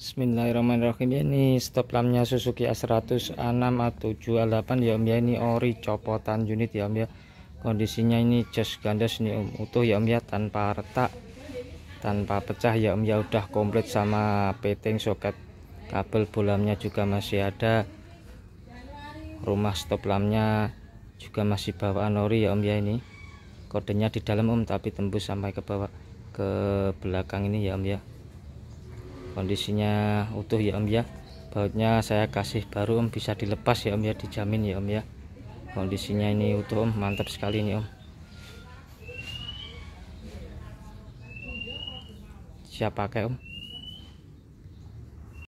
Bismillahirrahmanirrahim ya ini stop lampnya Suzuki A100 A6A7A8 ya om ya ini ori copotan unit ya om ya kondisinya ini just ganda nih om utuh ya om ya tanpa retak tanpa pecah ya om ya udah komplit sama peting soket kabel bolamnya juga masih ada rumah stop lampnya juga masih bawaan ori ya om ya ini kodenya di dalam om tapi tembus sampai ke bawah ke belakang ini ya om ya kondisinya utuh ya om ya bautnya saya kasih baru om bisa dilepas ya om ya dijamin ya om ya kondisinya ini utuh om mantap sekali ini om siap pakai om